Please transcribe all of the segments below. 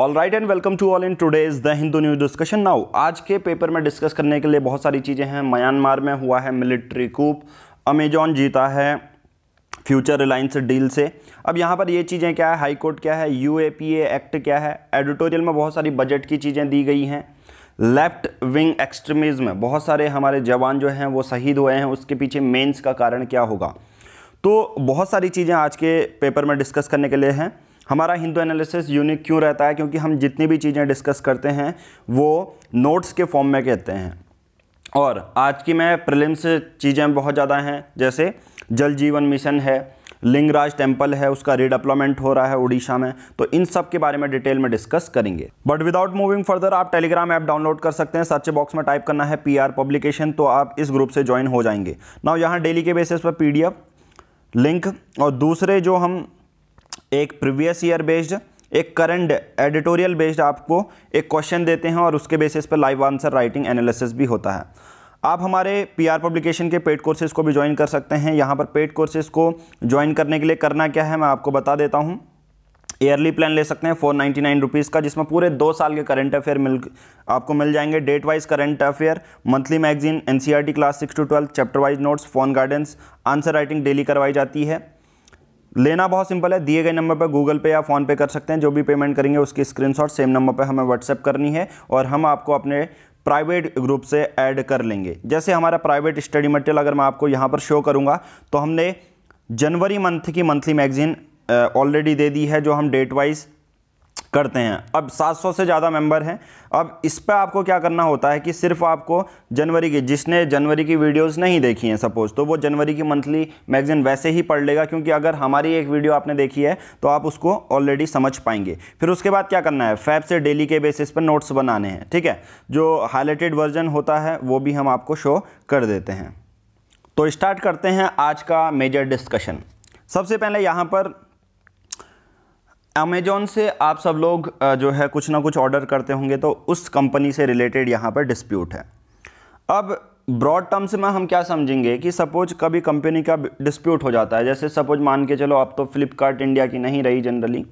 All right and welcome to all in today's the Hindu news discussion now आज के paper में discuss करने के लिए बहुत सारी चीज़ें हैं म्यांमार में हुआ है मिलिट्री कूप अमेजॉन जीता है फ्यूचर रिलायंस डील से अब यहाँ पर ये चीज़ें क्या है हाई कोर्ट क्या है यू एक्ट क्या है एडिटोरियल में बहुत सारी बजट की चीज़ें दी गई हैं लेफ्ट विंग एक्सट्रीमिज़्म बहुत सारे हमारे जवान जो हैं वो शहीद हुए हैं उसके पीछे मेन्स का कारण क्या होगा तो बहुत सारी चीज़ें आज के पेपर में डिस्कस करने के लिए हैं हमारा हिंदू एनालिसिस यूनिक क्यों रहता है क्योंकि हम जितनी भी चीज़ें डिस्कस करते हैं वो नोट्स के फॉर्म में कहते हैं और आज की मैं प्रिलिम्स चीज़ें बहुत ज़्यादा हैं जैसे जल जीवन मिशन है लिंगराज टेम्पल है उसका रिडेवलपमेंट हो रहा है उड़ीसा में तो इन सब के बारे में डिटेल में डिस्कस करेंगे बट विदाउट मूविंग फर्दर आप टेलीग्राम ऐप डाउनलोड कर सकते हैं सर्च बॉक्स में टाइप करना है पी पब्लिकेशन तो आप इस ग्रुप से ज्वाइन हो जाएंगे ना यहाँ डेली के बेसिस पर पी लिंक और दूसरे जो हम एक प्रीवियस ईयर बेस्ड एक करंट एडिटोरियल बेस्ड आपको एक क्वेश्चन देते हैं और उसके बेसिस पर लाइव आंसर राइटिंग एनालिसिस भी होता है आप हमारे पीआर पब्लिकेशन के पेड कोर्सेज़ को भी ज्वाइन कर सकते हैं यहाँ पर पेड कोर्सेज़ को ज्वाइन करने के लिए करना क्या है मैं आपको बता देता हूँ ईयरली प्लान ले सकते हैं फोर नाइन्टी नाइन रुपीज़ का जिसमें पूरे दो साल के करंट अफेयर मिल आपको मिल जाएंगे date wise current affair monthly magazine and class six to twelfth chapter wise notes phone gardens answer writing daily करवाई जाती है लेना बहुत सिंपल है दिए गए नंबर पर गूगल पे या फ़ोनपे कर सकते हैं जो भी पेमेंट करेंगे उसकी स्क्रीनशॉट सेम नंबर पर हमें व्हाट्सएप करनी है और हम आपको अपने प्राइवेट ग्रुप से ऐड कर लेंगे जैसे हमारा प्राइवेट स्टडी मटेरियल अगर मैं आपको यहाँ पर शो करूँगा तो हमने जनवरी मंथ की मंथली मैगजीन ऑलरेडी दे दी है जो हम डेट वाइज करते हैं अब 700 से ज़्यादा मेंबर हैं अब इस पर आपको क्या करना होता है कि सिर्फ आपको जनवरी की जिसने जनवरी की वीडियोस नहीं देखी हैं सपोज़ तो वो जनवरी की मंथली मैगजीन वैसे ही पढ़ लेगा क्योंकि अगर हमारी एक वीडियो आपने देखी है तो आप उसको ऑलरेडी समझ पाएंगे फिर उसके बाद क्या करना है फैब से डेली के बेसिस पर नोट्स बनाने हैं ठीक है जो हाईलाइटेड वर्जन होता है वो भी हम आपको शो कर देते हैं तो स्टार्ट करते हैं आज का मेजर डिस्कशन सबसे पहले यहाँ पर अमेजोन से आप सब लोग जो है कुछ ना कुछ ऑर्डर करते होंगे तो उस कंपनी से रिलेटेड यहाँ पर डिस्प्यूट है अब ब्रॉड टर्म्स में हम क्या समझेंगे कि सपोज कभी कंपनी का डिस्प्यूट हो जाता है जैसे सपोज मान के चलो अब तो फ्लिपकार्ट इंडिया की नहीं रही जनरली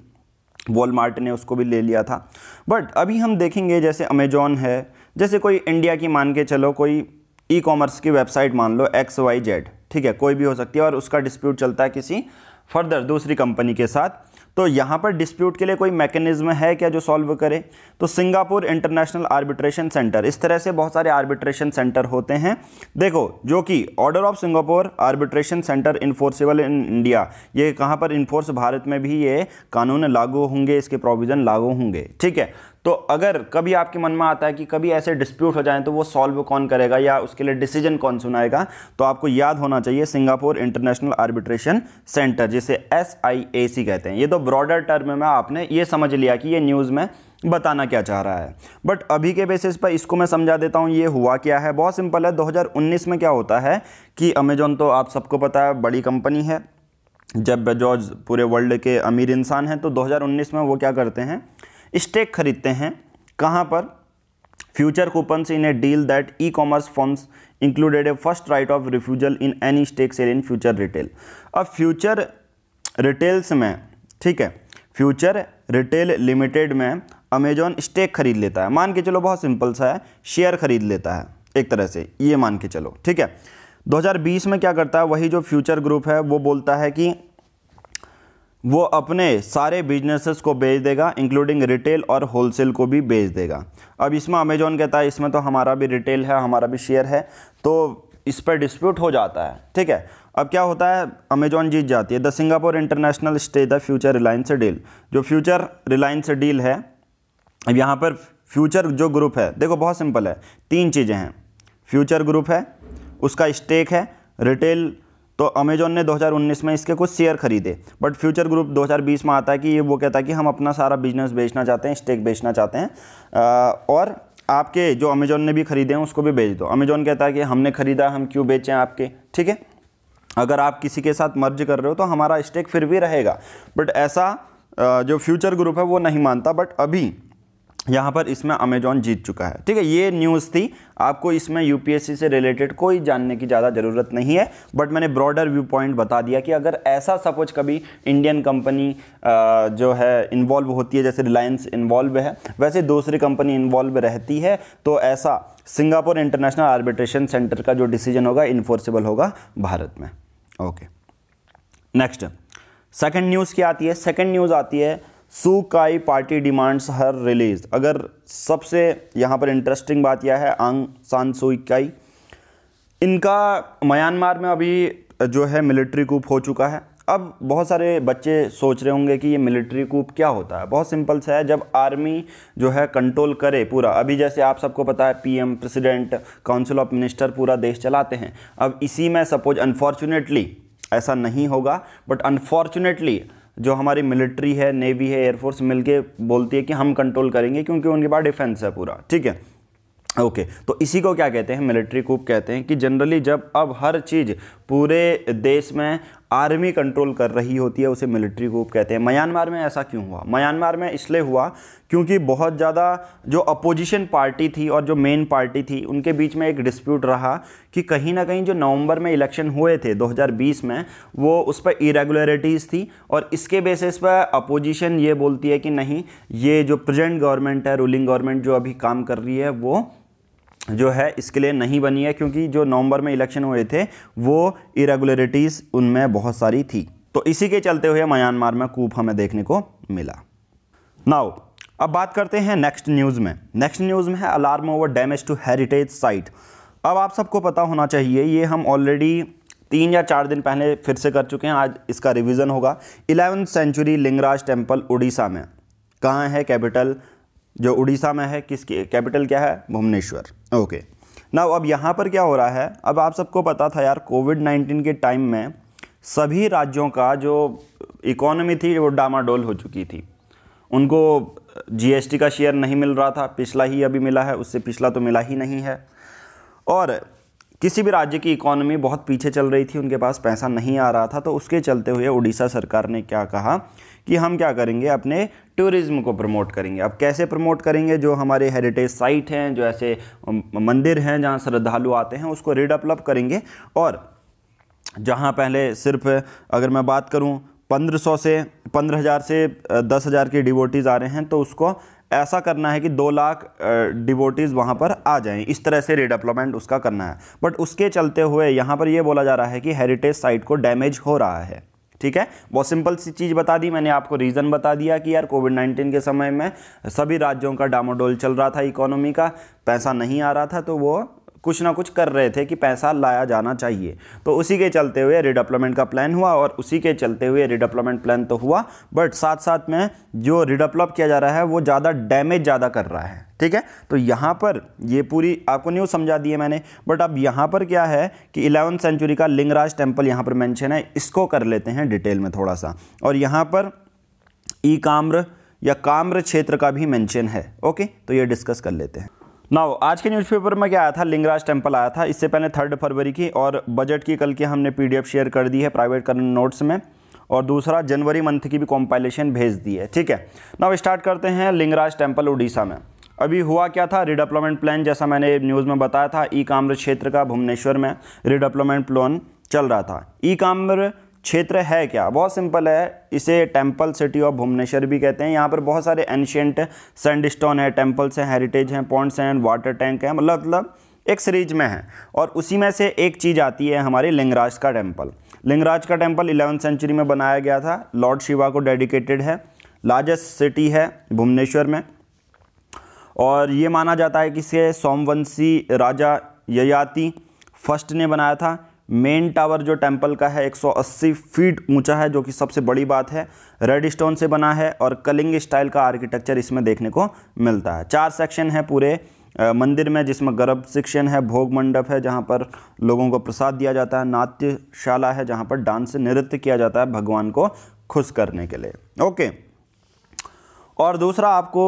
वॉलमार्ट ने उसको भी ले लिया था बट अभी हम देखेंगे जैसे अमेजोन है जैसे कोई इंडिया की मान के चलो कोई ई कॉमर्स की वेबसाइट मान लो एक्स वाई जेड ठीक है कोई भी हो सकती है और उसका डिस्प्यूट चलता है किसी फर्दर दूसरी कंपनी के साथ तो यहाँ पर डिस्प्यूट के लिए कोई मैकेनिज्म है क्या जो सॉल्व करे तो सिंगापुर इंटरनेशनल आर्बिट्रेशन सेंटर इस तरह से बहुत सारे आर्बिट्रेशन सेंटर होते हैं देखो जो कि order of Singapore arbitration centre enforceable in India ये कहाँ पर इन्फोर्स भारत में भी ये कानून लागू होंगे इसके प्रोविज़न लागू होंगे ठीक है तो अगर कभी आपके मन में आता है कि कभी ऐसे डिस्प्यूट हो जाए तो वो सॉल्व कौन करेगा या उसके लिए डिसीजन कौन सुनाएगा तो आपको याद होना चाहिए सिंगापुर इंटरनेशनल आर्बिट्रेशन सेंटर जिसे एस कहते हैं ये तो ब्रॉडर टर्म में आपने ये समझ लिया कि ये न्यूज़ में बताना क्या चाह रहा है बट अभी के बेसिस पर इसको मैं समझा देता हूँ ये हुआ क्या है बहुत सिंपल है 2019 में क्या होता है कि अमेजोन तो आप सबको पता है बड़ी कंपनी है जब बेजॉज पूरे वर्ल्ड के अमीर इंसान हैं तो 2019 में वो क्या करते हैं स्टेक खरीदते हैं कहाँ पर Future Coupon in a deal that e commerce firms included a first right of refusal in any stake sale in Future Retail अब फ्यूचर रिटेल्स में ठीक है फ्यूचर रिटेल लिमिटेड में अमेजॉन स्टेक खरीद लेता है मान के चलो बहुत सिंपल सा है शेयर खरीद लेता है एक तरह से ये मान के चलो ठीक है 2020 में क्या करता है वही जो फ्यूचर ग्रुप है वो बोलता है कि वो अपने सारे बिजनेसेस को बेच देगा इंक्लूडिंग रिटेल और होलसेल को भी बेच देगा अब इसमें अमेजोन कहता है इसमें तो हमारा भी रिटेल है हमारा भी शेयर है तो इस पर डिस्प्यूट हो जाता है ठीक है अब क्या होता है अमेजॉन जीत जाती है the Singapore international stage the Future Reliance deal जो फ्यूचर रिलायंस डील है अब यहाँ पर फ्यूचर जो ग्रुप है देखो बहुत सिंपल है तीन चीज़ें हैं फ्यूचर ग्रुप है उसका स्टेक है रिटेल तो अमेजोन ने 2019 में इसके कुछ शेयर खरीदे बट फ्यूचर ग्रुप 2020 में आता है कि ये वो कहता है कि हम अपना सारा बिजनेस बेचना चाहते हैं स्टेक बेचना चाहते हैं आ, और आपके जो अमेजोन ने भी खरीदे हैं उसको भी बेच दो अमेजोन कहता है कि हमने खरीदा हम क्यों बेचें आपके ठीक है अगर आप किसी के साथ मर्ज कर रहे हो तो हमारा स्टेक फिर भी रहेगा बट ऐसा जो फ्यूचर ग्रुप है वो नहीं मानता बट अभी यहाँ पर इसमें अमेजॉन जीत चुका है ठीक है ये न्यूज़ थी आपको इसमें यूपीएससी से रिलेटेड कोई जानने की ज़्यादा ज़रूरत नहीं है बट मैंने ब्रॉडर व्यू पॉइंट बता दिया कि अगर ऐसा सपोज कभी इंडियन कंपनी जो है इन्वॉल्व होती है जैसे रिलायंस इन्वॉल्व है वैसे दूसरी कंपनी इन्वॉल्व रहती है तो ऐसा सिंगापुर इंटरनेशनल आर्बिट्रेशन सेंटर का जो डिसीजन होगा इन्फोर्सेबल होगा भारत में ओके नेक्स्ट सेकेंड न्यूज़ क्या आती है सेकेंड न्यूज़ आती है Suu Kyi party demands her release अगर सबसे यहाँ पर इंटरेस्टिंग बात यह है आंग सान सुकाई इनका म्यांमार में अभी जो है मिलिट्री कूप हो चुका है अब बहुत सारे बच्चे सोच रहे होंगे कि ये मिलिट्री कूप क्या होता है बहुत सिंपल सा है जब आर्मी जो है कंट्रोल करे पूरा अभी जैसे आप सबको पता है PM president council of minister पूरा देश चलाते हैं अब इसी में सपोज अनफॉर्चुनेटली ऐसा नहीं होगा बट अनफॉर्चुनेटली जो हमारी मिलिट्री है नेवी है एयरफोर्स मिलके बोलती है कि हम कंट्रोल करेंगे क्योंकि उनके पास डिफेंस है पूरा ठीक है ओके okay, तो इसी को क्या कहते हैं मिलिट्री कूप कहते हैं कि जनरली जब अब हर चीज़ पूरे देश में आर्मी कंट्रोल कर रही होती है उसे मिलिट्री ग्रुप कहते हैं म्यांमार में ऐसा क्यों हुआ म्यांमार में इसलिए हुआ क्योंकि बहुत ज़्यादा जो अपोजिशन पार्टी थी और जो मेन पार्टी थी उनके बीच में एक डिस्प्यूट रहा कि कहीं ना कहीं जो नवंबर में इलेक्शन हुए थे 2020 में वो उस पर इरेगुलरिटीज़ थी और इसके बेसिस पर अपोजिशन ये बोलती है कि नहीं ये जो प्रजेंट गवर्नमेंट है रूलिंग गवर्नमेंट जो अभी काम कर रही है वो जो है इसके लिए नहीं बनी है क्योंकि जो नवंबर में इलेक्शन हुए थे वो इरेगुलरिटीज़ उनमें बहुत सारी थी तो इसी के चलते हुए म्यांमार में कूप हमें देखने को मिला नाउ अब बात करते हैं नेक्स्ट न्यूज़ में नेक्स्ट न्यूज़ में है alarm over damage to heritage site अब आप सबको पता होना चाहिए ये हम ऑलरेडी तीन या चार दिन पहले फिर से कर चुके हैं आज इसका रिवीजन होगा eleventh century Lingaraj temple Orissa में कहाँ है कैपिटल जो उड़ीसा में है किसकी कैपिटल क्या है भुवनेश्वर ओके ना अब यहाँ पर क्या हो रहा है अब आप सबको पता था यार कोविड नाइन्टीन के टाइम में सभी राज्यों का जो इकोनॉमी थी वो डामाडोल हो चुकी थी उनको जीएसटी का शेयर नहीं मिल रहा था पिछला ही अभी मिला है उससे पिछला तो मिला ही नहीं है और किसी भी राज्य की इकोनॉमी बहुत पीछे चल रही थी उनके पास पैसा नहीं आ रहा था तो उसके चलते हुए उड़ीसा सरकार ने क्या कहा कि हम क्या करेंगे अपने टूरिज़्म को प्रमोट करेंगे अब कैसे प्रमोट करेंगे जो हमारे हेरिटेज साइट हैं जो ऐसे मंदिर हैं जहाँ श्रद्धालु आते हैं उसको रिडेवलप करेंगे और जहाँ पहले सिर्फ अगर मैं बात करूँ पंद्रह सौ से पंद्रह हज़ार से दस हज़ार के डिवोटीज़ आ रहे हैं तो उसको ऐसा करना है कि दो लाख डिवोटीज़ वहाँ पर आ जाएं इस तरह से रिडेवलपमेंट उसका करना है बट उसके चलते हुए यहाँ पर यह बोला जा रहा है कि हेरिटेज साइट को डैमेज हो रहा है ठीक है बहुत सिंपल सी चीज़ बता दी मैंने आपको रीज़न बता दिया कि यार कोविड नाइन्टीन के समय में सभी राज्यों का डामोडोल चल रहा था इकोनॉमी का पैसा नहीं आ रहा था तो वो कुछ ना कुछ कर रहे थे कि पैसा लाया जाना चाहिए तो उसी के चलते हुए रिडेवलपमेंट का प्लान हुआ और उसी के चलते हुए रिडेवलपमेंट प्लान तो हुआ बट साथ साथ में जो रिडेवलप किया जा रहा है वो ज़्यादा डैमेज ज़्यादा कर रहा है ठीक है तो यहाँ पर ये पूरी आपको न्यूज़ समझा दी है मैंने बट अब यहाँ पर क्या है कि इलेवंथ सेंचुरी का लिंगराज टेम्पल यहाँ पर मैंशन है इसको कर लेते हैं डिटेल में थोड़ा सा और यहाँ पर ई काम्र या काम्र क्षेत्र का भी मैंशन है ओके तो ये डिस्कस कर लेते हैं नाउ आज के न्यूज़पेपर में क्या आया था लिंगराज टेम्पल आया था इससे पहले थर्ड फरवरी की और बजट की कल की हमने पीडीएफ शेयर कर दी है प्राइवेट करंट नोट्स में और दूसरा जनवरी मंथ की भी कॉम्पाइलेशन भेज दी है ठीक है नाउ स्टार्ट करते हैं लिंगराज टेम्पल उड़ीसा में अभी हुआ क्या था रिडेवलपमेंट प्लान जैसा मैंने न्यूज़ में बताया था ई काम्र क्षेत्र का भुवनेश्वर में रिडेवलपमेंट प्लान चल रहा था ई काम्र क्षेत्र है क्या बहुत सिंपल है इसे टेम्पल सिटी ऑफ भुवनेश्वर भी कहते हैं यहाँ पर बहुत सारे एंशियंट सैंड स्टोन है टेम्पल्स हैं हेरिटेज हैं पॉइंट्स हैं वाटर टैंक हैं मतलब मतलब एक सीरीज में है और उसी में से एक चीज़ आती है हमारे लिंगराज का टेम्पल लिंगराज का टेम्पल इलेवन सेंचुरी में बनाया गया था लॉर्ड शिवा को डेडिकेटेड है लार्जेस्ट सिटी है भुवनेश्वर में और ये माना जाता है कि इसे सोमवंशी राजा ययाति फर्स्ट ने बनाया था मेन टावर जो टेम्पल का है 180 फीट ऊंचा है जो कि सबसे बड़ी बात है रेड स्टोन से बना है और कलिंग स्टाइल का आर्किटेक्चर इसमें देखने को मिलता है चार सेक्शन है पूरे मंदिर में जिसमें गर्भ सेक्शन है भोग मंडप है जहाँ पर लोगों को प्रसाद दिया जाता है नाट्यशाला है जहाँ पर डांस नृत्य किया जाता है भगवान को खुश करने के लिए ओके और दूसरा आपको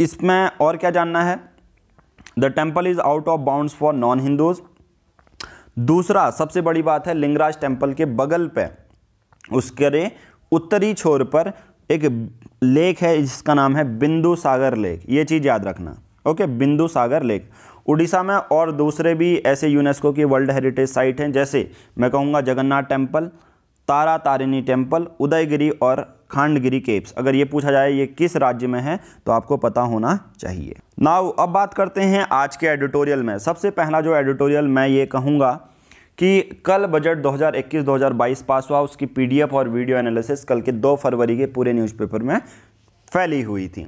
इसमें और क्या जानना है the temple is out of bound for non Hindus दूसरा सबसे बड़ी बात है लिंगराज टेम्पल के बगल पर उसके उत्तरी छोर पर एक लेक है जिसका नाम है बिंदु सागर लेक ये चीज़ याद रखना ओके बिंदु सागर लेक उड़ीसा में और दूसरे भी ऐसे यूनेस्को की वर्ल्ड हेरिटेज साइट हैं जैसे मैं कहूँगा जगन्नाथ टेम्पल तारा तारिणी टेम्पल उदयगिरी और खांडगिरी केप्स अगर ये पूछा जाए ये किस राज्य में है तो आपको पता होना चाहिए नाउ अब बात करते हैं आज के एडिटोरियल में सबसे पहला जो एडिटोरियल मैं ये कहूँगा कि कल बजट 2021-2022 पास हुआ उसकी पीडीएफ और वीडियो एनालिसिस कल के 2 फरवरी के पूरे न्यूज़पेपर में फैली हुई थी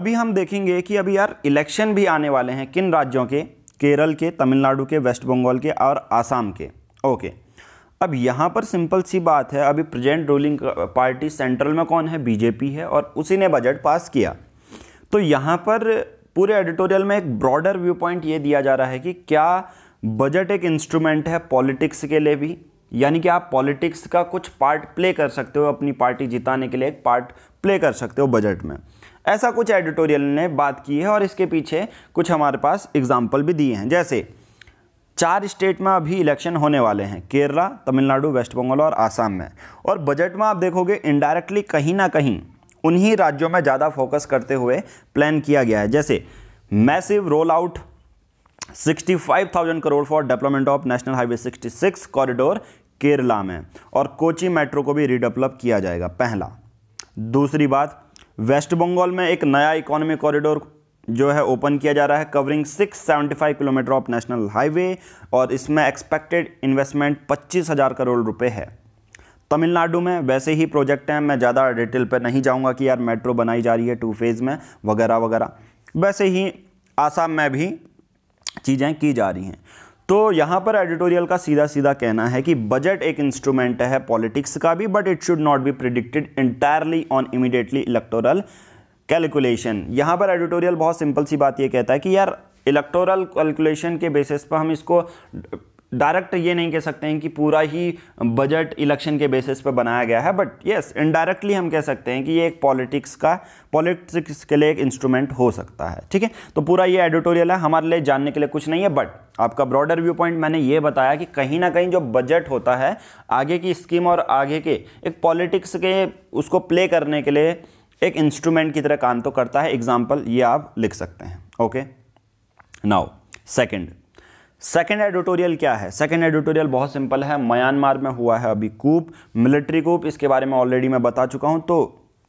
अभी हम देखेंगे कि अभी यार इलेक्शन भी आने वाले हैं किन राज्यों के केरल के तमिलनाडु के वेस्ट बंगाल के और आसाम के ओके okay. अब यहाँ पर सिंपल सी बात है अभी प्रेजेंट रूलिंग पार्टी सेंट्रल में कौन है बीजेपी है और उसी ने बजट पास किया तो यहाँ पर पूरे एडिटोरियल में एक ब्रॉडर व्यू पॉइंट ये दिया जा रहा है कि क्या बजट एक इंस्ट्रूमेंट है पॉलिटिक्स के लिए भी यानी कि आप पॉलिटिक्स का कुछ पार्ट प्ले कर सकते हो अपनी पार्टी जिताने के लिए एक पार्ट प्ले कर सकते हो बजट में ऐसा कुछ एडिटोरियल ने बात की है और इसके पीछे कुछ हमारे पास एग्जाम्पल भी दिए हैं जैसे चार स्टेट में अभी इलेक्शन होने वाले हैं केरला तमिलनाडु वेस्ट बंगाल और आसाम में और बजट में आप देखोगे इनडायरेक्टली कहीं ना कहीं उन्हीं राज्यों में ज़्यादा फोकस करते हुए प्लान किया गया है जैसे massive roll out 65,000 crore for development of national highway 66 corridor Kerala में और कोची मेट्रो को भी रिडेवलप किया जाएगा पहला दूसरी बात वेस्ट बंगाल में एक नया इकोनॉमी कॉरिडोर जो है ओपन किया जा रहा है covering 675 kilometre of national highway और इसमें एक्सपेक्टेड इन्वेस्टमेंट पच्चीस हज़ार करोड़ रुपए है तमिलनाडु में वैसे ही प्रोजेक्ट हैं मैं ज़्यादा डिटेल पर नहीं जाऊँगा कि यार मेट्रो बनाई जा रही है टू फेज़ में वगैरह वगैरह वैसे ही आसाम में भी चीज़ें की जा रही हैं तो यहाँ पर एडिटोरियल का सीधा सीधा कहना है कि बजट एक इंस्ट्रूमेंट है पॉलिटिक्स का भी but it should not be predicted entirely on immediately electoral calculation यहाँ पर एडिटोरियल बहुत सिंपल सी बात ये कहता है कि यार इलेक्टोरल कैलकुलेशन के बेसिस पर हम इसको डायरेक्ट ये नहीं कह सकते हैं कि पूरा ही बजट इलेक्शन के बेसिस पर बनाया गया है बट यस इनडायरेक्टली हम कह सकते हैं कि ये एक पॉलिटिक्स का पॉलिटिक्स के लिए एक इंस्ट्रूमेंट हो सकता है ठीक है तो पूरा ये एडिटोरियल है हमारे लिए जानने के लिए कुछ नहीं है बट आपका ब्रॉडर व्यू पॉइंट मैंने ये बताया कि कहीं ना कहीं जो बजट होता है आगे की स्कीम और आगे के एक पॉलिटिक्स के उसको प्ले करने के लिए एक इंस्ट्रूमेंट की तरह काम तो करता है एग्जाम्पल ये आप लिख सकते हैं okay now second second editorial क्या है सेकेंड एडिटोरियल बहुत सिंपल है म्यांमार में हुआ है अभी कूप मिलिट्री कूप इसके बारे में ऑलरेडी मैं बता चुका हूँ तो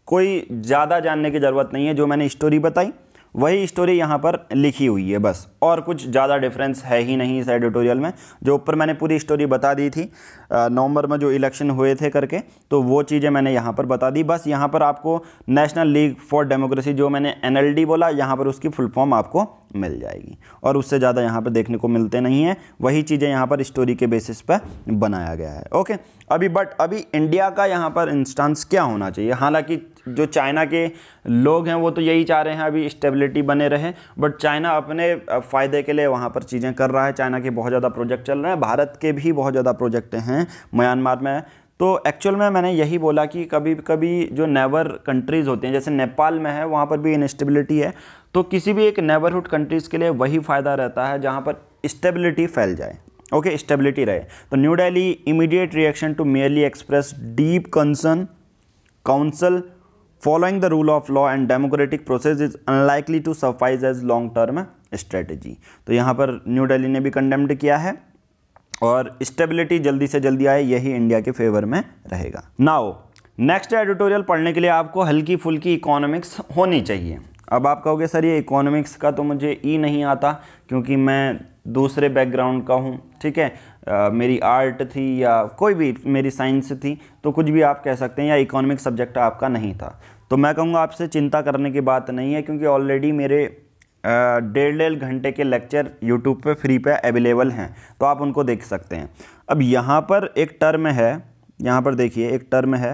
कोई ज़्यादा जानने की ज़रूरत नहीं है जो मैंने स्टोरी बताई वही स्टोरी यहाँ पर लिखी हुई है बस और कुछ ज़्यादा डिफरेंस है ही नहीं इस एडिटोरियल में जो ऊपर मैंने पूरी स्टोरी बता दी थी नवंबर में जो इलेक्शन हुए थे करके तो वो चीज़ें मैंने यहाँ पर बता दी बस यहाँ पर आपको नेशनल लीग फॉर डेमोक्रेसी जो मैंने एन बोला यहाँ पर उसकी फुल फॉर्म आपको मिल जाएगी और उससे ज़्यादा यहाँ पर देखने को मिलते नहीं हैं वही चीज़ें यहाँ पर स्टोरी के बेसिस पर बनाया गया है ओके अभी बट अभी इंडिया का यहाँ पर इंस्टांस क्या होना चाहिए हालांकि जो चाइना के लोग हैं वो तो यही चाह रहे हैं अभी स्टेबिलिटी बने रहे बट चाइना अपने फ़ायदे के लिए वहाँ पर चीज़ें कर रहा है चाइना के बहुत ज़्यादा प्रोजेक्ट चल रहे हैं भारत के भी बहुत ज़्यादा प्रोजेक्ट हैं म्यांमार में तो एक्चुअल में मैंने यही बोला कि कभी कभी जो नेबर कंट्रीज़ होती हैं जैसे नेपाल में है वहाँ पर भी इनस्टेबिलिटी है तो किसी भी एक नेबरहुड कंट्रीज़ के लिए वही फ़ायदा रहता है जहाँ पर स्टेबिलिटी फैल जाए ओके स्टेबिलिटी रहे तो New Delhi immediate reaction to merely express deep concern council following the rule of law and democratic process is unlikely to suffice as long term strategy तो यहाँ पर न्यू डेली ने भी कंडेम्ड किया है और स्टेबिलिटी जल्दी से जल्दी आए यही इंडिया के फेवर में रहेगा नाउ नेक्स्ट एडिटोरियल पढ़ने के लिए आपको हल्की फुल्की इकोनॉमिक्स होनी चाहिए अब आप कहोगे सर ये इकोनॉमिक्स का तो मुझे ई e नहीं आता क्योंकि मैं दूसरे बैकग्राउंड का हूँ ठीक है आ, मेरी आर्ट थी या कोई भी मेरी साइंस थी तो कुछ भी आप कह सकते हैं या इकोनॉमिक सब्जेक्ट आपका नहीं था तो मैं कहूँगा आपसे चिंता करने की बात नहीं है क्योंकि ऑलरेडी मेरे डेढ़ डेढ़ घंटे के लेक्चर यूट्यूब पे फ्री पे अवेलेबल हैं तो आप उनको देख सकते हैं अब यहाँ पर एक टर्म है यहाँ पर देखिए एक टर्म है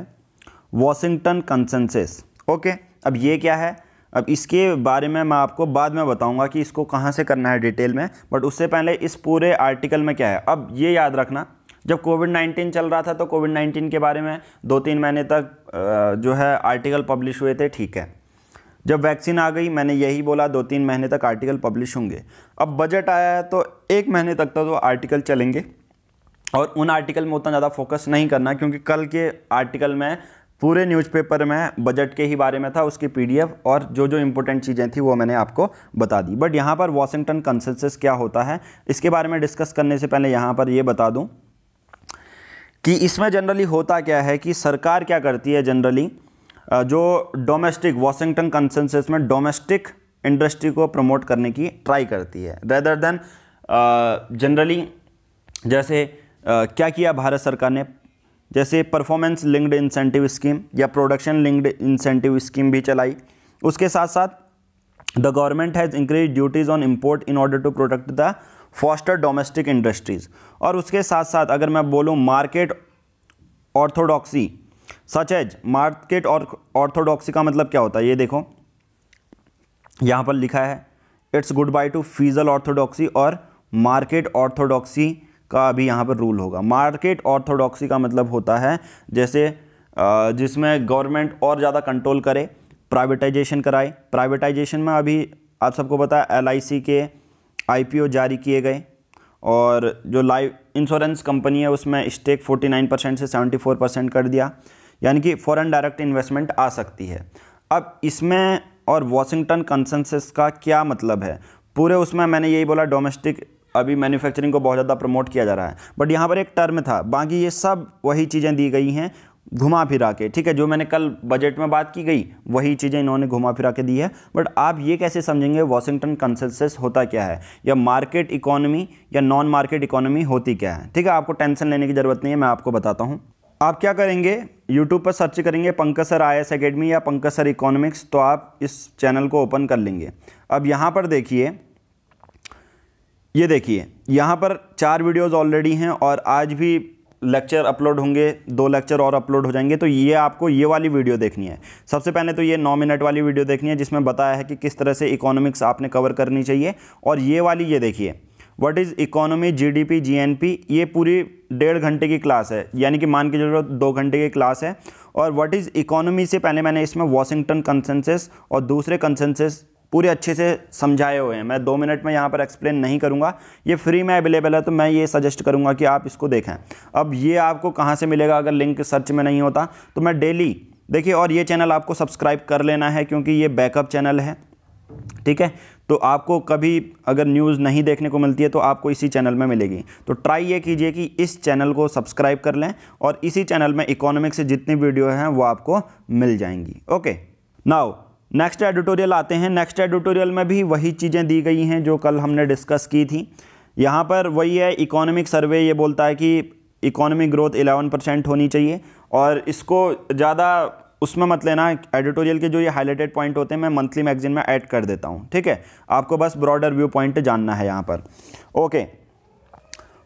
वॉशिंगटन कंसेंसेस ओके अब ये क्या है अब इसके बारे में मैं आपको बाद में बताऊंगा कि इसको कहाँ से करना है डिटेल में बट उससे पहले इस पूरे आर्टिकल में क्या है अब ये याद रखना जब कोविड 19 चल रहा था तो कोविड 19 के बारे में दो तीन महीने तक जो है आर्टिकल पब्लिश हुए थे ठीक है जब वैक्सीन आ गई मैंने यही बोला दो तीन महीने तक आर्टिकल पब्लिश होंगे अब बजट आया है तो एक महीने तक तो आर्टिकल चलेंगे और उन आर्टिकल में उतना ज़्यादा फोकस नहीं करना क्योंकि कल के आर्टिकल में पूरे न्यूज़पेपर में बजट के ही बारे में था उसकी पीडीएफ और जो जो इम्पोर्टेंट चीज़ें थी वो मैंने आपको बता दी बट यहाँ पर वॉशिंगटन कंसेंसस क्या होता है इसके बारे में डिस्कस करने से पहले यहाँ पर ये बता दूँ कि इसमें जनरली होता क्या है कि सरकार क्या करती है जनरली जो डोमेस्टिक वॉशिंगटन कंसेंसस में डोमेस्टिक इंडस्ट्री को प्रमोट करने की ट्राई करती है रेदर देन जनरली जैसे uh, क्या किया भारत सरकार ने जैसे परफॉर्मेंस लिंक्ड इंसेंटिव स्कीम या प्रोडक्शन लिंक्ड इंसेंटिव स्कीम भी चलाई उसके साथ साथ the government has increase duties on import in order to protect the foster domestic industries और उसके साथ साथ अगर मैं बोलूँ market orthodoxy such as market और ऑर्थोडॉक्सी का मतलब क्या होता है ये देखो यहाँ पर लिखा है it's good bye to fiscal orthodoxy और मार्केट ऑर्थोडॉक्सी का भी यहाँ पर रूल होगा मार्केट ऑर्थोडॉक्सी का मतलब होता है जैसे जिसमें गवर्नमेंट और ज़्यादा कंट्रोल करे प्राइवेटाइजेशन कराए प्राइवेटाइजेशन में अभी आप सबको पता है एल के आईपीओ जारी किए गए और जो लाइफ इंश्योरेंस कंपनी है उसमें स्टेक 49 परसेंट से 74 परसेंट कर दिया यानी कि फॉरेन डायरेक्ट इन्वेस्टमेंट आ सकती है अब इसमें और वॉशिंगटन कंसेंसस का क्या मतलब है पूरे उसमें मैंने यही बोला डोमेस्टिक अभी मैन्युफैक्चरिंग को बहुत ज़्यादा प्रमोट किया जा रहा है बट यहाँ पर एक टर्म था बाकी ये सब वही चीज़ें दी गई हैं घुमा फिरा के ठीक है जो मैंने कल बजट में बात की गई वही चीज़ें इन्होंने घुमा फिरा के दी है बट आप ये कैसे समझेंगे वॉशिंगटन कंसेंसस होता क्या है या मार्केट इकोनॉमी या नॉन मार्केट इकोनॉमी होती क्या है ठीक है आपको टेंशन लेने की ज़रूरत नहीं है मैं आपको बताता हूँ आप क्या करेंगे यूट्यूब पर सर्च करेंगे Pankaj sir I S academy या पंकज सर इकोनॉमिक्स तो आप इस चैनल को ओपन कर लेंगे अब यहाँ पर देखिए ये देखिए यहाँ पर चार वीडियोज़ ऑलरेडी हैं और आज भी लेक्चर अपलोड होंगे दो लेक्चर और अपलोड हो जाएंगे तो ये आपको ये वाली वीडियो देखनी है सबसे पहले तो ये नौ मिनट वाली वीडियो देखनी है जिसमें बताया है कि किस तरह से इकोनॉमिक्स आपने कवर करनी चाहिए और ये वाली ये देखिए what is economy GDP GNP ये पूरी डेढ़ घंटे की क्लास है यानी कि मान के जरूरत दो घंटे की क्लास है और व्हाट इज़ इकोनॉमी से पहले मैंने इसमें वॉशिंगटन कंसेंसस और दूसरे कंसेंसस पूरे अच्छे से समझाए हुए हैं मैं दो मिनट में यहाँ पर एक्सप्लेन नहीं करूँगा ये फ्री में अवेलेबल है तो मैं ये सजेस्ट करूँगा कि आप इसको देखें अब ये आपको कहाँ से मिलेगा अगर लिंक सर्च में नहीं होता तो मैं डेली देखिए और ये चैनल आपको सब्सक्राइब कर लेना है क्योंकि ये बैकअप चैनल है ठीक है तो आपको कभी अगर न्यूज़ नहीं देखने को मिलती है तो आपको इसी चैनल में मिलेगी तो ट्राई ये कीजिए कि इस चैनल को सब्सक्राइब कर लें और इसी चैनल में इकोनॉमिक से जितनी वीडियो हैं वो आपको मिल जाएंगी ओके नाउ नेक्स्ट एडिटोरियल आते हैं नेक्स्ट एडिटोरियल में भी वही चीज़ें दी गई हैं जो कल हमने डिस्कस की थी यहाँ पर वही है इकोनॉमिक सर्वे ये बोलता है कि इकोनॉमिक ग्रोथ 11 परसेंट होनी चाहिए और इसको ज़्यादा उसमें मत लेना एडिटोरियल के जो ये हाईलाइटेड पॉइंट होते हैं मैं मंथली मैगजीन में ऐड कर देता हूँ ठीक है आपको बस ब्रॉडर व्यू पॉइंट जानना है यहाँ पर ओके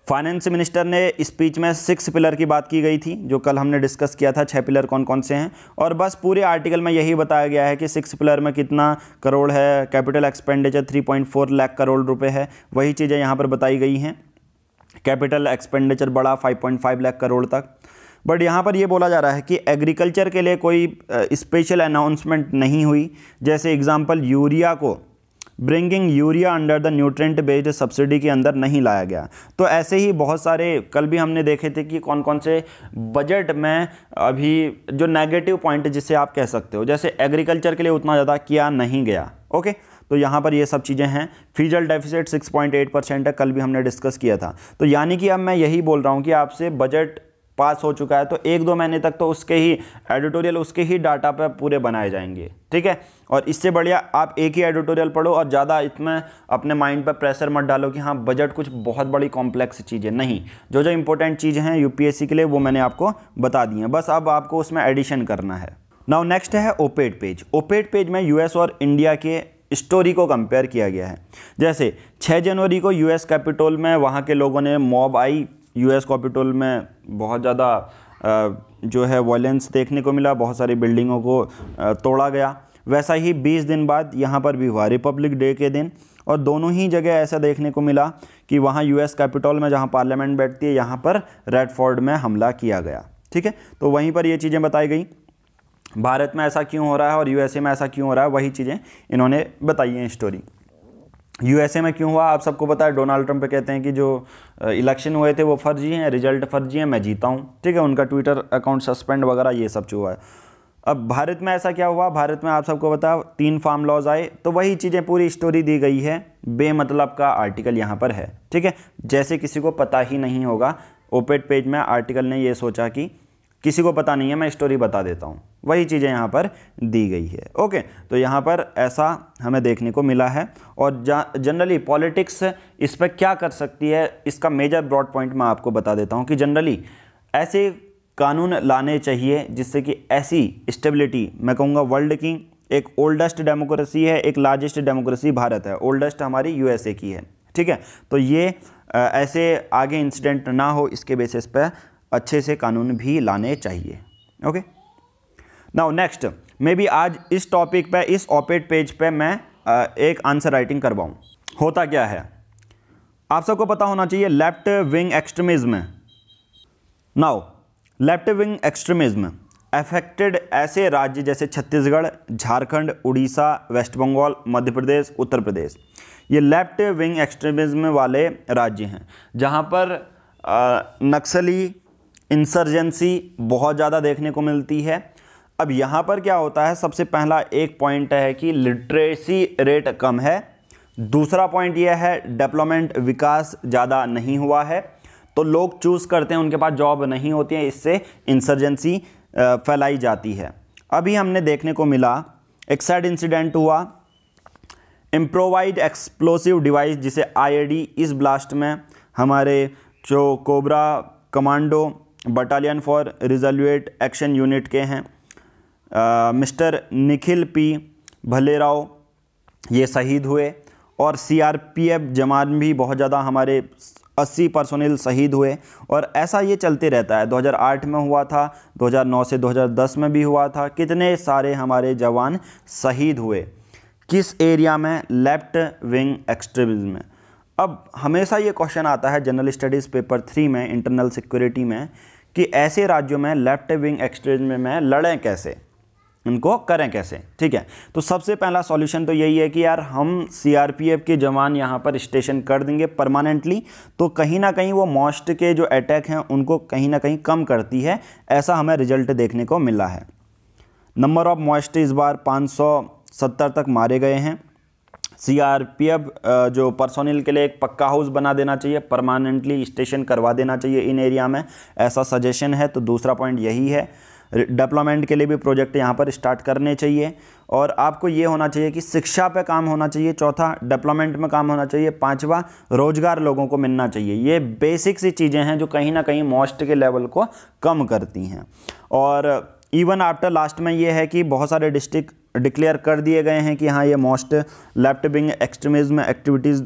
फाइनेंस मिनिस्टर ने स्पीच में सिक्स पिलर की बात की गई थी जो कल हमने डिस्कस किया था छः पिलर कौन कौन से हैं और बस पूरे आर्टिकल में यही बताया गया है कि सिक्स पिलर में कितना करोड़ है कैपिटल एक्सपेंडिचर 3.4 लाख करोड़ रुपए है वही चीज़ें यहाँ पर बताई गई हैं कैपिटल एक्सपेंडिचर बढ़ा फाइव लाख करोड़ तक बट यहाँ पर ये बोला जा रहा है कि एग्रीकल्चर के लिए कोई स्पेशल अनाउंसमेंट नहीं हुई जैसे एग्ज़ाम्पल यूरिया को bringing urea under the nutrient based subsidy के अंदर नहीं लाया गया तो ऐसे ही बहुत सारे कल भी हमने देखे थे कि कौन कौन से बजट में अभी जो नेगेटिव पॉइंट जिसे आप कह सकते हो जैसे एग्रीकल्चर के लिए उतना ज़्यादा किया नहीं गया ओके तो यहाँ पर ये सब चीज़ें हैं फीजल डेफिसिट 6.8 परसेंट है कल भी हमने डिस्कस किया था तो यानी कि अब मैं यही बोल रहा हूँ कि आपसे बजट पास हो चुका है तो एक दो महीने तक तो उसके ही एडिटोरियल उसके ही डाटा पर पूरे बनाए जाएंगे ठीक है और इससे बढ़िया आप एक ही एडिटोरियल पढ़ो और ज़्यादा इसमें अपने माइंड पर प्रेशर मत डालो कि हाँ बजट कुछ बहुत बड़ी कॉम्प्लेक्स चीज़ें नहीं जो जो इंपॉर्टेंट चीज़ें हैं यूपीएससी के लिए वो मैंने आपको बता दी हैं बस अब आपको उसमें एडिशन करना है नाउ नेक्स्ट है ओपेड पेज ओपेड पेज में यूएस और इंडिया के स्टोरी को कंपेयर किया गया है जैसे 6 जनवरी को यूएस कैपिटोल में वहाँ के लोगों ने मॉब आई यूएस कैपिटल में बहुत ज़्यादा जो है वॉयलेंस देखने को मिला बहुत सारी बिल्डिंगों को तोड़ा गया वैसा ही 20 दिन बाद यहाँ पर भी हुआ रिपब्लिक डे के दिन और दोनों ही जगह ऐसा देखने को मिला कि वहाँ यूएस कैपिटल में जहाँ पार्लियामेंट बैठती है यहाँ पर रेडफोर्ड में हमला किया गया ठीक है तो वहीं पर ये चीज़ें बताई गई भारत में ऐसा क्यों हो रहा है और यूएसए में ऐसा क्यों हो रहा है वही चीज़ें इन्होंने बताई हैं स्टोरी यूएसए में क्यों हुआ आप सबको पता है डोनाल्ड ट्रंप कहते हैं कि जो इलेक्शन हुए थे वो फर्जी हैं रिजल्ट फर्जी हैं मैं जीता हूँ ठीक है उनका ट्विटर अकाउंट सस्पेंड वगैरह ये सब हुआ है अब भारत में ऐसा क्या हुआ भारत में आप सबको बताओ तीन फार्म लॉज आए तो वही चीज़ें पूरी स्टोरी दी गई है बेमतलब का आर्टिकल यहाँ पर है ठीक है जैसे किसी को पता ही नहीं होगा ओपेड पेज में आर्टिकल ने ये सोचा कि किसी को पता नहीं है मैं स्टोरी बता देता हूँ वही चीज़ें यहाँ पर दी गई है ओके तो यहाँ पर ऐसा हमें देखने को मिला है और जनरली पॉलिटिक्स इस पर क्या कर सकती है इसका मेजर ब्रॉड पॉइंट मैं आपको बता देता हूँ कि जनरली ऐसे कानून लाने चाहिए जिससे कि ऐसी स्टेबिलिटी मैं कहूँगा वर्ल्ड की एक ओल्डेस्ट डेमोक्रेसी है एक लार्जेस्ट डेमोक्रेसी भारत है ओल्डेस्ट हमारी यूएसए की है ठीक है तो ये ऐसे आगे इंसिडेंट ना हो इसके बेसिस पर अच्छे से कानून भी लाने चाहिए okay now next may be आज इस टॉपिक पे इस ऑपेड पेज पे मैं एक आंसर राइटिंग करवाऊँ होता क्या है आप सबको पता होना चाहिए left wing extremism now left wing extremism affected ऐसे राज्य जैसे छत्तीसगढ़ झारखंड उड़ीसा वेस्ट बंगाल मध्य प्रदेश उत्तर प्रदेश ये लेफ्ट विंग एक्सट्रीमिज्म वाले राज्य हैं जहाँ पर नक्सली इंसर्जेंसी बहुत ज़्यादा देखने को मिलती है अब यहाँ पर क्या होता है सबसे पहला एक पॉइंट है कि लिटरेसी रेट कम है दूसरा पॉइंट यह है डेवलपमेंट विकास ज़्यादा नहीं हुआ है तो लोग चूज़ करते हैं उनके पास जॉब नहीं होती है इससे इंसर्जेंसी फैलाई जाती है अभी हमने देखने को मिला एक सैड इंसिडेंट हुआ इम्प्रोवाइड एक्सप्लोसिव डिवाइस जिसे आईएडी इस ब्लास्ट में हमारे जो cobra commando battalion for resolute action unit के हैं मिस्टर निखिल पी भलेराव ये शहीद हुए और सीआरपीएफ जवान भी बहुत ज़्यादा हमारे 80 पर्सोनल शहीद हुए और ऐसा ये चलते रहता है 2008 में हुआ था 2009 से 2010 में भी हुआ था कितने सारे हमारे जवान शहीद हुए किस एरिया में लेफ्ट विंग एक्सट्रीमिज्म में अब हमेशा ये क्वेश्चन आता है जनरल स्टडीज़ पेपर थ्री में इंटरनल सिक्योरिटी में कि ऐसे राज्यों में लेफ्ट विंग एक्सट्रीम में लड़ें कैसे इनको करें कैसे ठीक है तो सबसे पहला सॉल्यूशन तो यही है कि यार हम सीआरपीएफ के जवान यहाँ पर स्टेशन कर देंगे परमानेंटली तो कहीं ना कहीं वो मॉस्ट के जो अटैक हैं उनको कहीं ना कहीं कम करती है ऐसा हमें रिजल्ट देखने को मिला है नंबर ऑफ मॉइस्ट इस बार 570 तक मारे गए हैं सीआरपीएफ जो पर्सोनल के लिए एक पक्का हाउस बना देना चाहिए परमानेंटली स्टेशन करवा देना चाहिए इन एरिया में ऐसा सजेशन है तो दूसरा पॉइंट यही है डेवलपमेंट के लिए भी प्रोजेक्ट यहाँ पर स्टार्ट करने चाहिए और आपको ये होना चाहिए कि शिक्षा पे काम होना चाहिए चौथा डेवलपमेंट में काम होना चाहिए पांचवा रोज़गार लोगों को मिलना चाहिए ये बेसिक सी चीज़ें हैं जो कहीं ना कहीं मोस्ट के लेवल को कम करती हैं और इवन आफ्टर लास्ट में ये है कि बहुत सारे डिस्ट्रिक्ट डिक्लेयर कर दिए गए हैं कि हाँ ये most left wing extremism activities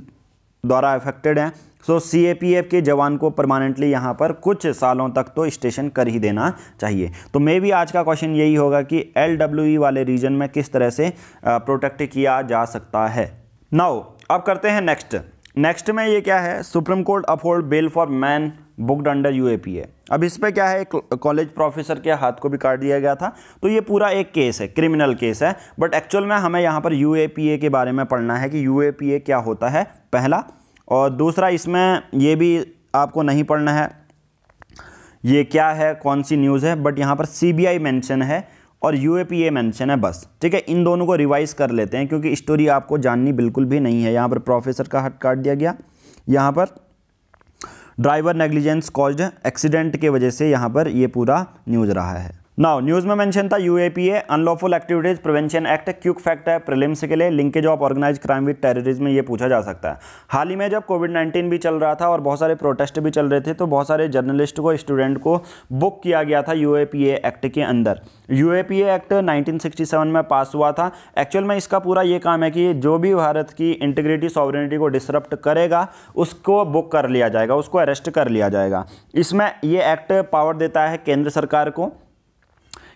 द्वारा अफेक्टेड हैं so C A P F के जवान को परमानेंटली यहाँ पर कुछ सालों तक तो स्टेशन कर ही देना चाहिए तो मे भी आज का क्वेश्चन यही होगा कि एल डब्ल्यू ई वाले रीजन में किस तरह से प्रोटेक्ट किया जा सकता है नाउ अब करते हैं नेक्स्ट नेक्स्ट में ये क्या है Supreme Court uphold bail for man booked under U है अब इस पर क्या है एक कॉलेज प्रोफेसर के हाथ को भी काट दिया गया था तो ये पूरा एक केस है क्रिमिनल केस है बट एक्चुअल में हमें यहाँ पर यू के बारे में पढ़ना है कि यू क्या होता है पहला और दूसरा इसमें ये भी आपको नहीं पढ़ना है ये क्या है कौन सी न्यूज़ है बट यहाँ पर सी बी आई मैंशन है और U A P A mention है बस ठीक है इन दोनों को रिवाइज कर लेते हैं क्योंकि स्टोरी आपको जाननी बिल्कुल भी नहीं है यहाँ पर प्रोफेसर का हट काट दिया गया यहाँ पर ड्राइवर नेग्लिजेंस कॉज एक्सीडेंट के वजह से यहाँ पर ये पूरा न्यूज़ रहा है नाउ न्यूज़ में मेंशन था UAPA unlawful activities prevention act quick fact है प्रिलिम्स के लिए linkage of organise crime with terrorism में ये पूछा जा सकता है हाल ही में जब कोविड 19 भी चल रहा था और बहुत सारे प्रोटेस्ट भी चल रहे थे तो बहुत सारे जर्नलिस्ट को स्टूडेंट को बुक किया गया था यू एक्ट के अंदर यू एक्ट नाइनटीन में पास हुआ था एक्चुअल में इसका पूरा ये काम है कि जो भी भारत की इंटीग्रिटी सॉवरिटी को डिसरप्ट करेगा उसको बुक कर लिया जाएगा उसको अरेस्ट कर लिया जाएगा इसमें ये एक्ट पावर देता है केंद्र सरकार को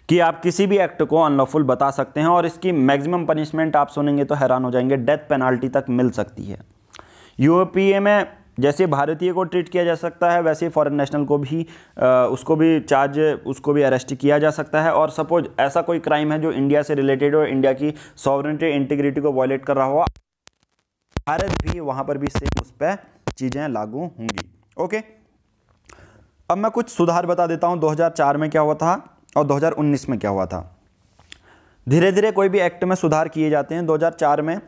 कि आप किसी भी एक्ट को अनलॉफुल बता सकते हैं और इसकी मैक्सिमम पनिशमेंट आप सुनेंगे तो हैरान हो जाएंगे डेथ पेनाल्टी तक मिल सकती है यूपीए में जैसे भारतीय को ट्रीट किया जा सकता है वैसे फॉरेन नेशनल को भी आ, उसको भी चार्ज उसको भी अरेस्ट किया जा सकता है और सपोज ऐसा कोई क्राइम है जो इंडिया से रिलेटेड हो इंडिया की सॉवरिटी इंटीग्रिटी को वॉयलेट कर रहा हो भारत भी वहाँ पर भी सेम उस पर चीज़ें लागू होंगी ओके अब मैं कुछ सुधार बता देता हूँ 2004 में क्या हुआ था और 2019 में क्या हुआ था धीरे धीरे कोई भी एक्ट में सुधार किए जाते हैं 2004 में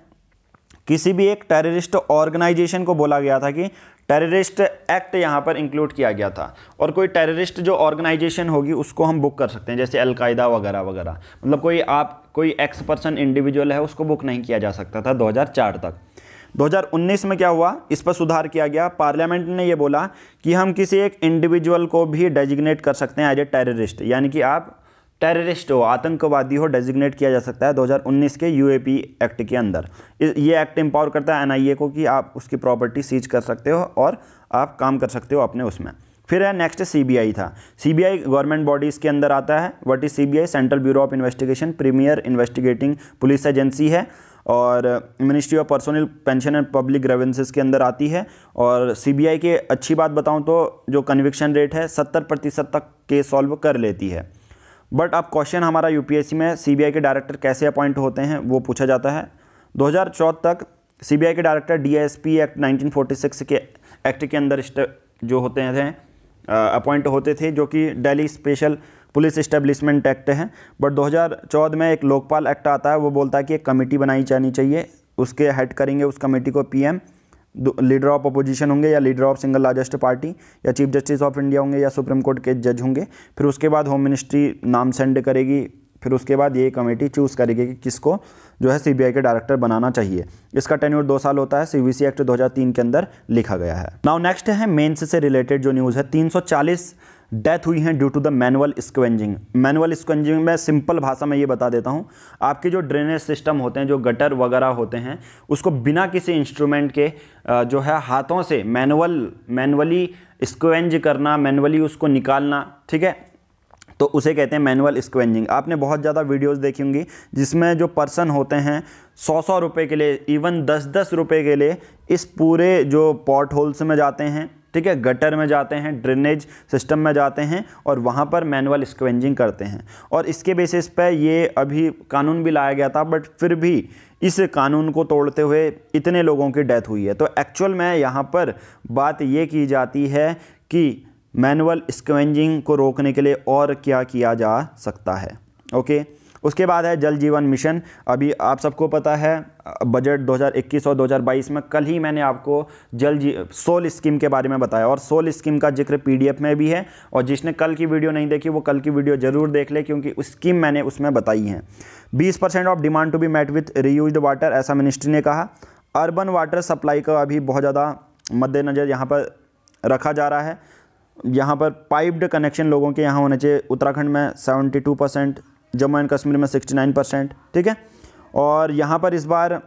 किसी भी एक टेररिस्ट ऑर्गेनाइजेशन को बोला गया था कि टेररिस्ट एक्ट यहां पर इंक्लूड किया गया था और कोई टेररिस्ट जो ऑर्गेनाइजेशन होगी उसको हम बुक कर सकते हैं जैसे अलकायदा वगैरह वगैरह मतलब कोई आप कोई एक्स पर्सन इंडिविजुअल है उसको बुक नहीं किया जा सकता था 2004 तक 2019 में क्या हुआ इस पर सुधार किया गया पार्लियामेंट ने यह बोला कि हम किसी एक इंडिविजुअल को भी डेजिग्नेट कर सकते हैं एज ए टेररिस्ट यानी कि आप टेररिस्ट हो आतंकवादी हो डेजिग्नेट किया जा सकता है 2019 के यूएपी एक्ट के अंदर ये एक्ट एम्पावर करता है एनआईए को कि आप उसकी प्रॉपर्टी सीज कर सकते हो और आप काम कर सकते हो अपने उसमें फिर है नेक्स्ट सीबीआई था सीबीआई गवर्नमेंट बॉडीज़ के अंदर आता है what is CBI central bureau of investigation premier investigating police agency है और ministry of personnel pension and public grievances के अंदर आती है और सीबीआई के अच्छी बात बताऊं तो जो कन्विक्शन रेट है सत्तर प्रतिशत तक केस सॉल्व कर लेती है बट अब क्वेश्चन हमारा यूपीएससी में सीबीआई के डायरेक्टर कैसे अपॉइंट होते हैं वो पूछा जाता है दो तक सी के डायरेक्टर पी एक्ट नाइनटीन के एक्ट के अंदर जो होते हैं अपॉइंट होते थे जो कि Delhi special police establishment act है बट 2014 में एक लोकपाल एक्ट आता है वो बोलता है कि एक कमेटी बनाई जानी चाहिए उसके हेड करेंगे उस कमेटी को पीएम लीडर ऑफ अपोजिशन होंगे या leader of single largest party या चीफ जस्टिस ऑफ इंडिया होंगे या सुप्रीम कोर्ट के जज होंगे फिर उसके बाद होम मिनिस्ट्री नाम सेंड करेगी फिर उसके बाद ये कमेटी चूज़ करेगी कि किसको जो है सीबीआई के डायरेक्टर बनाना चाहिए इसका टेन्योर दो साल होता है सीबीसी एक्ट 2003 के अंदर लिखा गया है नाउ नेक्स्ट है मेंस से रिलेटेड जो न्यूज़ है 340 डेथ हुई हैं due to the manual scavenging manual scavenging में सिंपल भाषा में ये बता देता हूँ आपके जो ड्रेनेज सिस्टम होते हैं जो गटर वगैरह होते हैं उसको बिना किसी इंस्ट्रूमेंट के जो है हाथों से मैनुअल मैनुअली स्क्वेंज करना मैनुअली उसको निकालना ठीक है तो उसे कहते हैं मैनुअल स्क्वेंजिंग आपने बहुत ज़्यादा वीडियोस देखी होंगी जिसमें जो पर्सन होते हैं सौ सौ रुपये के लिए इवन दस दस रुपये के लिए इस पूरे जो पॉट होल्स में जाते हैं ठीक है गटर में जाते हैं ड्रेनेज सिस्टम में जाते हैं और वहाँ पर मैनुअल स्क्वेंजिंग करते हैं और इसके बेसिस पर ये अभी कानून भी लाया गया था बट फिर भी इस कानून को तोड़ते हुए इतने लोगों की डेथ हुई है तो एक्चुअल में यहाँ पर बात ये की जाती है कि मैनुअल स्क्वेंजिंग को रोकने के लिए और क्या किया जा सकता है ओके उसके बाद है जल जीवन मिशन अभी आप सबको पता है बजट 2021 और 2022 में कल ही मैंने आपको जल जी सोल स्कीम के बारे में बताया और सोल स्कीम का जिक्र पीडीएफ में भी है और जिसने कल की वीडियो नहीं देखी वो कल की वीडियो ज़रूर देख ले क्योंकि स्कीम मैंने उसमें बताई है बीस percent of demand to be met with reuse water ऐसा मिनिस्ट्री ने कहा अर्बन वाटर सप्लाई का अभी बहुत ज़्यादा मद्देनज़र यहाँ पर रखा जा रहा है यहाँ पर पाइप्ड कनेक्शन लोगों के यहाँ होने चाहिए उत्तराखंड में two percent Jammu and Kashmir में 69 परसेंट ठीक है और यहाँ पर इस बार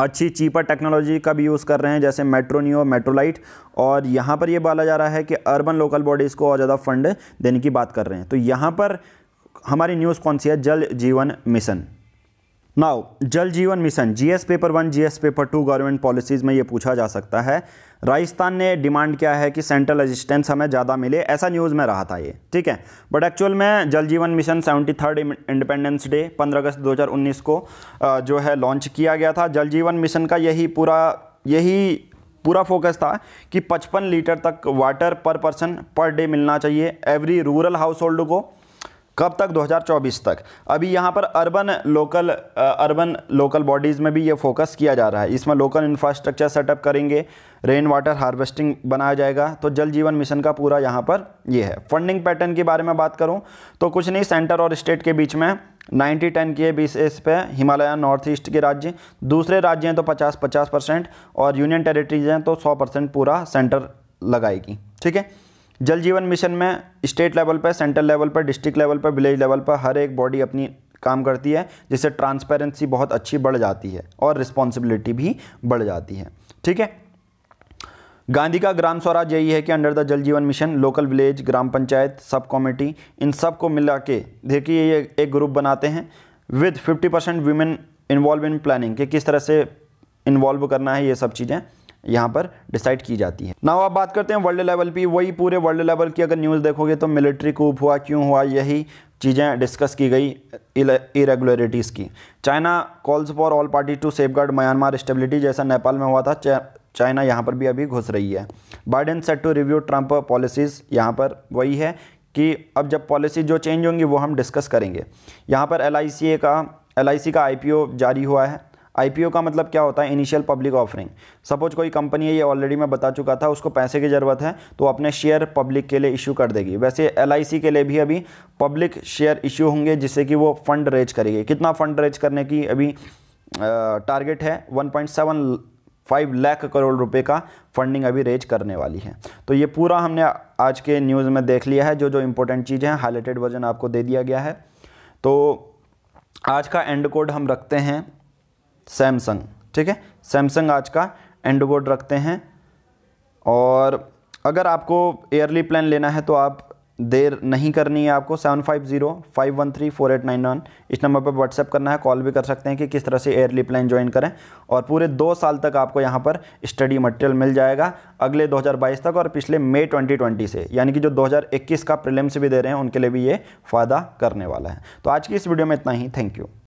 अच्छी चीपर टेक्नोलॉजी का भी यूज़ कर रहे हैं जैसे मेट्रोनियो मेट्रोलाइट और यहाँ पर ये बोला जा रहा है कि अर्बन लोकल बॉडीज़ को और ज़्यादा फंड देने की बात कर रहे हैं तो यहाँ पर हमारी न्यूज़ कौन सी है जल Jeevan mission now Jal Jeevan mission GS paper one GS paper two government policies में ये पूछा जा सकता है राजस्थान ने डिमांड किया है कि सेंट्रल असिस्टेंस हमें ज़्यादा मिले ऐसा न्यूज़ में रहा था ये ठीक है बट एक्चुअल में Jal Jeevan mission seventy third independence day 15 अगस्त 2019 को जो है लॉन्च किया गया था जल जीवन मिशन का यही पूरा यही पूरा फोकस था कि पचपन लीटर तक वाटर पर पर्सन पर डे मिलना चाहिए एवरी रूरल हाउस होल्ड को कब तक 2024 तक अभी यहाँ पर urban local urban local bodies में भी ये फोकस किया जा रहा है इसमें लोकल इंफ्रास्ट्रक्चर सेटअप करेंगे रेन वाटर हार्वेस्टिंग बनाया जाएगा तो जल जीवन मिशन का पूरा यहाँ पर ये है फंडिंग पैटर्न के बारे में बात करूँ तो कुछ नहीं सेंटर और स्टेट के बीच में नाइन्टी टेन के बीस पे हिमालय नॉर्थ ईस्ट के राज्य दूसरे राज्य हैं तो पचास पचास परसेंट और यूनियन टेरेटरीज हैं तो सौ परसेंट पूरा सेंटर लगाएगी ठीक है जल जीवन मिशन में स्टेट लेवल पर सेंट्रल लेवल पर डिस्ट्रिक्ट लेवल पर विलेज लेवल पर हर एक बॉडी अपनी काम करती है जिससे ट्रांसपेरेंसी बहुत अच्छी बढ़ जाती है और रिस्पॉन्सिबिलिटी भी बढ़ जाती है ठीक है गांधी का ग्राम स्वराज यही है कि under the Jal Jeevan mission local village ग्राम पंचायत सब कमेटी इन सब को मिला के देखिए ये एक ग्रुप बनाते हैं with 50 percent women involve in planning कि किस तरह से इन्वॉल्व करना है ये सब चीज़ें यहाँ पर डिसाइड की जाती है ना आप बात करते हैं वर्ल्ड लेवल पर वही पूरे वर्ल्ड लेवल की अगर न्यूज़ देखोगे तो मिलिट्री कूप हुआ क्यों हुआ यही चीज़ें डिस्कस की गई इरेगुलरिटीज़ की China calls for all party to safeguard Myanmar stability जैसा नेपाल में हुआ था चाइना यहाँ पर भी अभी घुस रही है Biden set to review Trump policies यहाँ पर वही है कि अब जब पॉलिसी जो चेंज होंगी वो हम डिस्कस करेंगे यहाँ पर एल का एल का आई जारी हुआ है आईपीओ का मतलब क्या होता है इनिशियल पब्लिक ऑफरिंग सपोज कोई कंपनी है ये ऑलरेडी मैं बता चुका था उसको पैसे की ज़रूरत है तो अपने शेयर पब्लिक के लिए इशू कर देगी वैसे एल के लिए भी अभी पब्लिक शेयर इशू होंगे जिससे कि वो फंड रेज करेगी कितना फंड रेज करने की अभी टारगेट है वन फाइव लाख करोड़ रुपए का फंडिंग अभी रेज करने वाली है तो ये पूरा हमने आज के न्यूज़ में देख लिया है जो जो इम्पोर्टेंट चीज़ें हैं हाईलाइटेड वर्जन आपको दे दिया गया है तो आज का एंड कोड हम रखते हैं सैमसंग ठीक है सैमसंग आज का एंडोबोर्ड रखते हैं और अगर आपको एयरली प्लान लेना है तो आप देर नहीं करनी है आपको seven five zero five one three four eight nine one इस नंबर पर व्हाट्सएप करना है कॉल भी कर सकते हैं कि किस तरह से एयरली प्लान ज्वाइन करें और पूरे दो साल तक आपको यहाँ पर स्टडी मटेरियल मिल जाएगा अगले 2022 तक और पिछले मई 2020 से यानी कि जो 2021 का प्रिलिम्स भी दे रहे हैं उनके लिए भी ये फ़ायदा करने वाला है तो आज की इस वीडियो में इतना ही थैंक यू